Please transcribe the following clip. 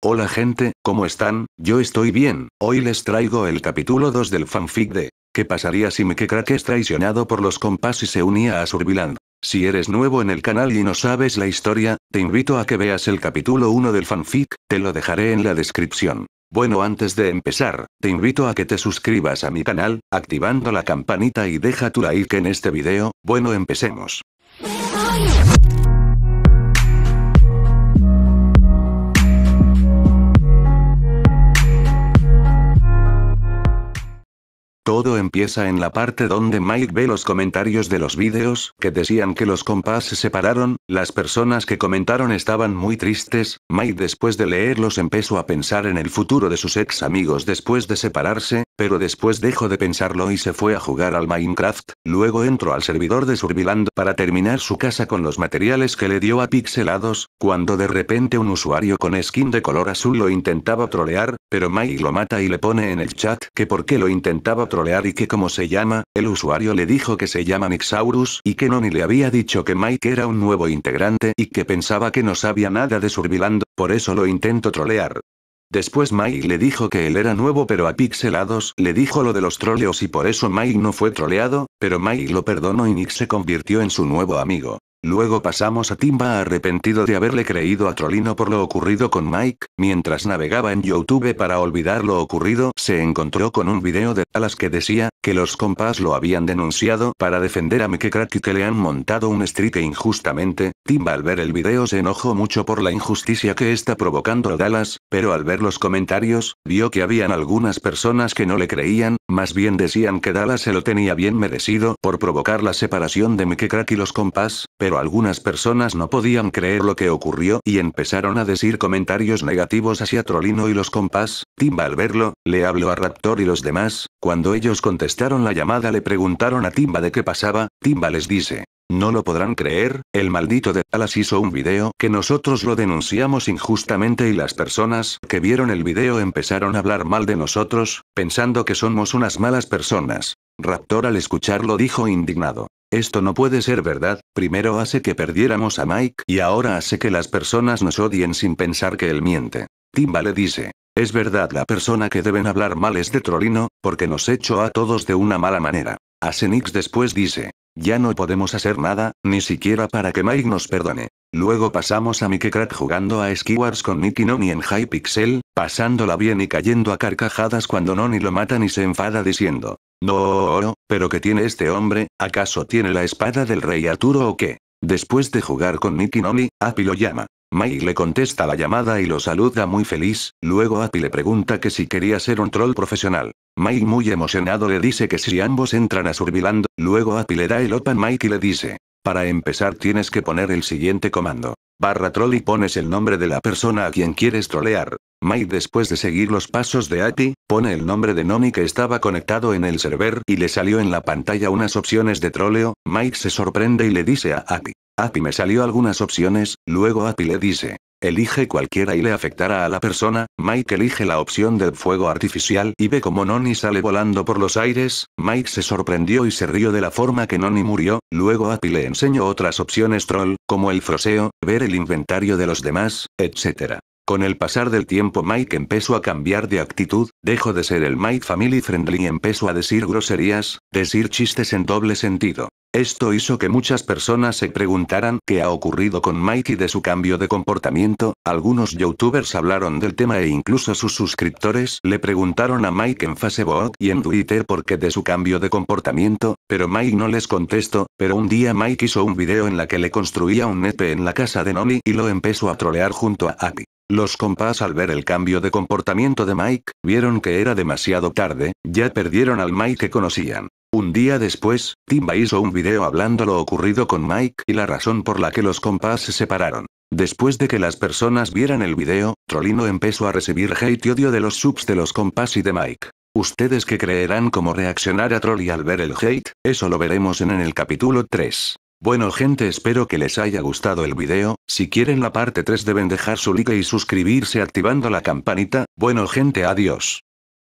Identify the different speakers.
Speaker 1: Hola gente, ¿cómo están? Yo estoy bien, hoy les traigo el capítulo 2 del fanfic de ¿Qué pasaría si Mike Crack es traicionado por los compás y se unía a Surbiland? Si eres nuevo en el canal y no sabes la historia, te invito a que veas el capítulo 1 del fanfic, te lo dejaré en la descripción. Bueno antes de empezar, te invito a que te suscribas a mi canal, activando la campanita y deja tu like en este video, bueno empecemos. Todo empieza en la parte donde Mike ve los comentarios de los vídeos, que decían que los compás se separaron, las personas que comentaron estaban muy tristes, Mike después de leerlos empezó a pensar en el futuro de sus ex amigos después de separarse, pero después dejó de pensarlo y se fue a jugar al Minecraft, luego entró al servidor de Surviland para terminar su casa con los materiales que le dio a Pixelados, cuando de repente un usuario con skin de color azul lo intentaba trolear, pero Mike lo mata y le pone en el chat que por qué lo intentaba trolear y que cómo se llama, el usuario le dijo que se llama Nixaurus y que Noni le había dicho que Mike era un nuevo integrante y que pensaba que no sabía nada de Surviland, por eso lo intento trolear. Después Mike le dijo que él era nuevo pero a pixelados le dijo lo de los troleos y por eso Mike no fue troleado, pero Mike lo perdonó y Nick se convirtió en su nuevo amigo. Luego pasamos a Timba arrepentido de haberle creído a Trolino por lo ocurrido con Mike, mientras navegaba en YouTube para olvidar lo ocurrido se encontró con un video de las que decía, que los compás lo habían denunciado para defender a Mike Crack y que le han montado un street injustamente, Timba al ver el video se enojó mucho por la injusticia que está provocando a Dallas, pero al ver los comentarios, vio que habían algunas personas que no le creían, más bien decían que Dallas se lo tenía bien merecido por provocar la separación de Mike Crack y los compás, pero algunas personas no podían creer lo que ocurrió y empezaron a decir comentarios negativos hacia Trolino y los compás, Timba al verlo, le habló a Raptor y los demás, cuando ellos contestaron la llamada le preguntaron a Timba de qué pasaba, Timba les dice. No lo podrán creer, el maldito de Alas hizo un video que nosotros lo denunciamos injustamente y las personas que vieron el video empezaron a hablar mal de nosotros, pensando que somos unas malas personas. Raptor al escucharlo dijo indignado. Esto no puede ser verdad, primero hace que perdiéramos a Mike y ahora hace que las personas nos odien sin pensar que él miente. Timba le dice, es verdad, la persona que deben hablar mal es de Trolino, porque nos echó a todos de una mala manera. Asenix después dice, ya no podemos hacer nada, ni siquiera para que Mike nos perdone. Luego pasamos a Mickey Crack jugando a Skiwars con Nicky Noni en Hypixel, pasándola bien y cayendo a carcajadas cuando Noni lo matan y se enfada diciendo, no, pero ¿qué tiene este hombre? ¿Acaso tiene la espada del rey Arturo o qué? Después de jugar con Nicky Noni, Api ah, lo llama. Mike le contesta la llamada y lo saluda muy feliz, luego Api le pregunta que si quería ser un troll profesional. Mike muy emocionado le dice que si ambos entran a surbilando, luego Api le da el Open Mike y le dice. Para empezar tienes que poner el siguiente comando. Barra troll y pones el nombre de la persona a quien quieres trolear. Mike después de seguir los pasos de Api pone el nombre de Noni que estaba conectado en el server y le salió en la pantalla unas opciones de troleo, Mike se sorprende y le dice a Api. Api me salió algunas opciones, luego Api le dice, elige cualquiera y le afectará a la persona, Mike elige la opción del fuego artificial y ve como Noni sale volando por los aires, Mike se sorprendió y se rió de la forma que Noni murió, luego Api le enseñó otras opciones troll, como el froseo, ver el inventario de los demás, etc. Con el pasar del tiempo Mike empezó a cambiar de actitud, dejó de ser el Mike family friendly y empezó a decir groserías, decir chistes en doble sentido. Esto hizo que muchas personas se preguntaran qué ha ocurrido con Mike y de su cambio de comportamiento, algunos youtubers hablaron del tema e incluso sus suscriptores le preguntaron a Mike en Facebook y en Twitter por qué de su cambio de comportamiento, pero Mike no les contestó, pero un día Mike hizo un video en la que le construía un nepe en la casa de Nomi y lo empezó a trolear junto a Api. Los compás al ver el cambio de comportamiento de Mike, vieron que era demasiado tarde, ya perdieron al Mike que conocían. Un día después, Timba hizo un video hablando lo ocurrido con Mike y la razón por la que los compás se separaron. Después de que las personas vieran el video, Trolino empezó a recibir hate y odio de los subs de los compás y de Mike. Ustedes que creerán cómo reaccionar a Trolli al ver el hate, eso lo veremos en el capítulo 3. Bueno gente espero que les haya gustado el video, si quieren la parte 3 deben dejar su like y suscribirse activando la campanita, bueno gente adiós.